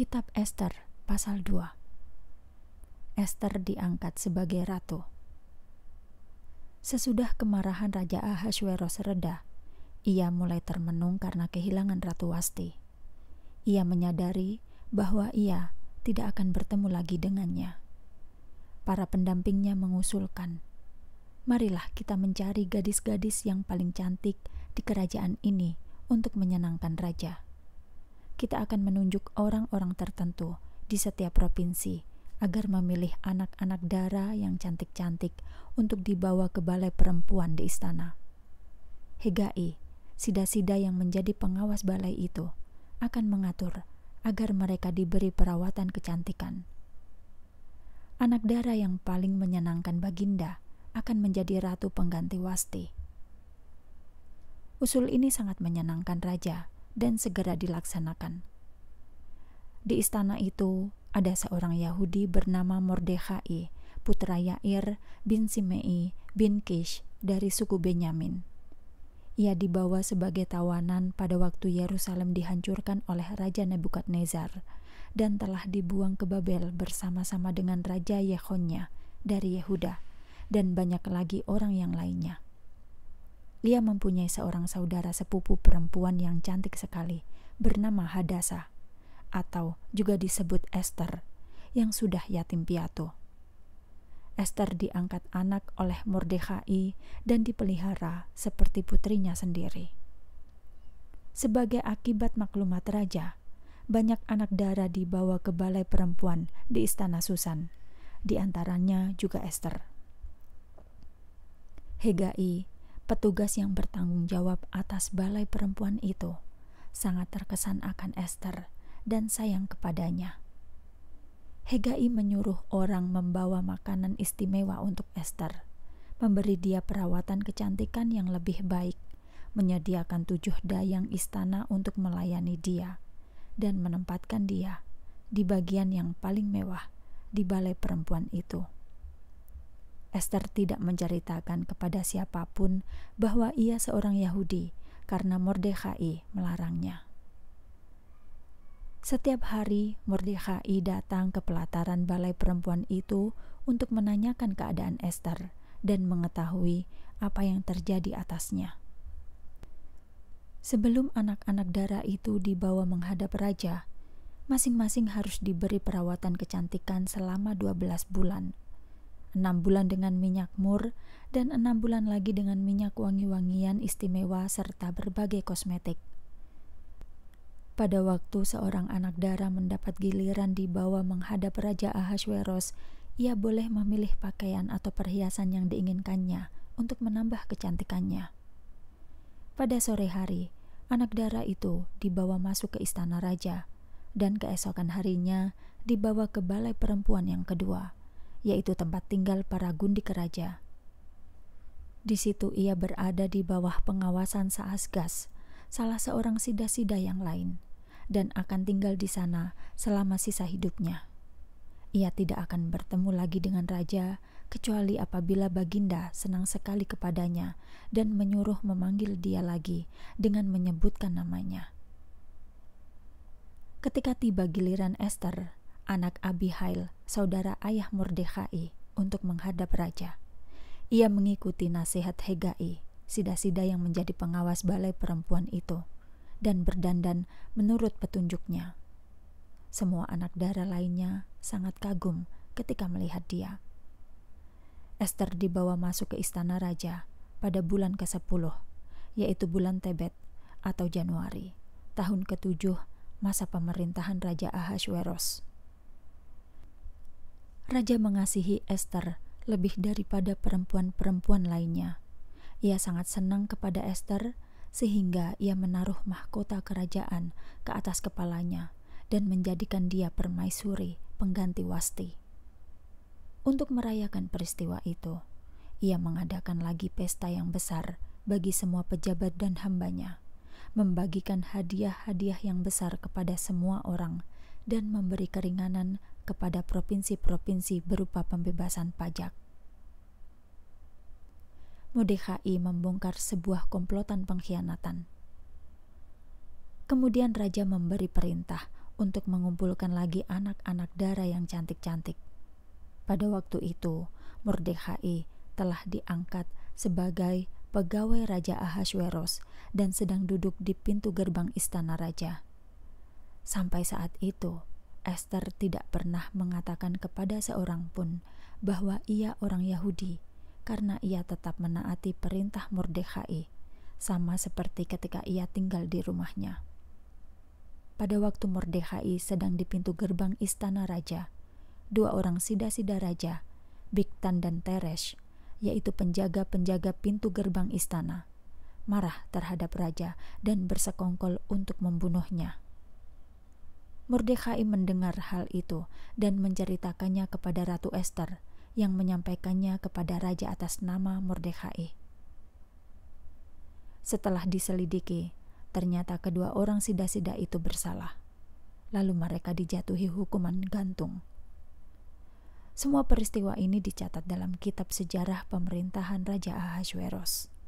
Kitab Esther pasal 2 Esther diangkat sebagai ratu Sesudah kemarahan Raja Ahasuerus reda, ia mulai termenung karena kehilangan Ratu Wasti. Ia menyadari bahwa ia tidak akan bertemu lagi dengannya. Para pendampingnya mengusulkan, "Marilah kita mencari gadis-gadis yang paling cantik di kerajaan ini untuk menyenangkan raja." kita akan menunjuk orang-orang tertentu di setiap provinsi agar memilih anak-anak dara yang cantik-cantik untuk dibawa ke balai perempuan di istana. Hegai, sida-sida yang menjadi pengawas balai itu, akan mengatur agar mereka diberi perawatan kecantikan. Anak dara yang paling menyenangkan Baginda akan menjadi ratu pengganti Wasti. Usul ini sangat menyenangkan raja dan segera dilaksanakan. Di istana itu ada seorang Yahudi bernama Mordekhai, putra Yair bin Simei bin Kish dari suku Benyamin. Ia dibawa sebagai tawanan pada waktu Yerusalem dihancurkan oleh Raja Nebukadnezar dan telah dibuang ke Babel bersama-sama dengan Raja Yehonya dari Yehuda dan banyak lagi orang yang lainnya. Lia mempunyai seorang saudara sepupu perempuan yang cantik sekali, bernama Hadasa, atau juga disebut Esther, yang sudah yatim piatu. Esther diangkat anak oleh Mordechai dan dipelihara seperti putrinya sendiri. Sebagai akibat maklumat raja, banyak anak darah dibawa ke balai perempuan di istana Susan, di antaranya juga Esther. Hegai petugas yang bertanggung jawab atas balai perempuan itu sangat terkesan akan Esther dan sayang kepadanya. Hegai menyuruh orang membawa makanan istimewa untuk Esther, memberi dia perawatan kecantikan yang lebih baik, menyediakan tujuh dayang istana untuk melayani dia, dan menempatkan dia di bagian yang paling mewah di balai perempuan itu. Esther tidak menceritakan kepada siapapun bahwa ia seorang Yahudi karena Mordekhai melarangnya. Setiap hari, Mordekhai datang ke pelataran balai perempuan itu untuk menanyakan keadaan Esther dan mengetahui apa yang terjadi atasnya. Sebelum anak-anak darah itu dibawa menghadap raja, masing-masing harus diberi perawatan kecantikan selama 12 bulan enam bulan dengan minyak mur, dan enam bulan lagi dengan minyak wangi-wangian istimewa serta berbagai kosmetik. Pada waktu seorang anak dara mendapat giliran dibawa menghadap Raja Ahasueros, ia boleh memilih pakaian atau perhiasan yang diinginkannya untuk menambah kecantikannya. Pada sore hari, anak dara itu dibawa masuk ke istana raja, dan keesokan harinya dibawa ke balai perempuan yang kedua yaitu tempat tinggal para gundi Raja. Di situ ia berada di bawah pengawasan Saasgas, salah seorang sida-sida yang lain, dan akan tinggal di sana selama sisa hidupnya. Ia tidak akan bertemu lagi dengan raja, kecuali apabila Baginda senang sekali kepadanya dan menyuruh memanggil dia lagi dengan menyebutkan namanya. Ketika tiba giliran Esther, anak Abihail, saudara ayah Mordekhai, untuk menghadap raja. Ia mengikuti nasihat Hegai, sida-sida yang menjadi pengawas balai perempuan itu, dan berdandan menurut petunjuknya. Semua anak darah lainnya sangat kagum ketika melihat dia. Esther dibawa masuk ke istana raja pada bulan ke-10, yaitu bulan Tebet atau Januari, tahun ke-7 masa pemerintahan Raja Ahasuerus raja mengasihi Esther lebih daripada perempuan-perempuan lainnya. Ia sangat senang kepada Esther, sehingga ia menaruh mahkota kerajaan ke atas kepalanya dan menjadikan dia permaisuri pengganti Wasti. Untuk merayakan peristiwa itu, ia mengadakan lagi pesta yang besar bagi semua pejabat dan hambanya, membagikan hadiah-hadiah yang besar kepada semua orang, dan memberi keringanan kepada provinsi-provinsi berupa pembebasan pajak. Mordekhai membongkar sebuah komplotan pengkhianatan. Kemudian raja memberi perintah untuk mengumpulkan lagi anak-anak darah yang cantik-cantik. Pada waktu itu, Mordekhai telah diangkat sebagai pegawai Raja Ahasweros dan sedang duduk di pintu gerbang istana raja. Sampai saat itu, Esther tidak pernah mengatakan kepada seorang pun bahwa ia orang Yahudi, karena ia tetap menaati perintah Mordekhai, sama seperti ketika ia tinggal di rumahnya. Pada waktu Mordekhai sedang di pintu gerbang istana raja, dua orang sida-sida raja, Biktan dan Teresh, yaitu penjaga-penjaga pintu gerbang istana, marah terhadap raja dan bersekongkol untuk membunuhnya. Mordekhai mendengar hal itu dan menceritakannya kepada Ratu Esther yang menyampaikannya kepada raja atas nama Mordekhai. Setelah diselidiki, ternyata kedua orang sida-sida itu bersalah. Lalu mereka dijatuhi hukuman gantung. Semua peristiwa ini dicatat dalam kitab sejarah pemerintahan Raja Ahasuerus.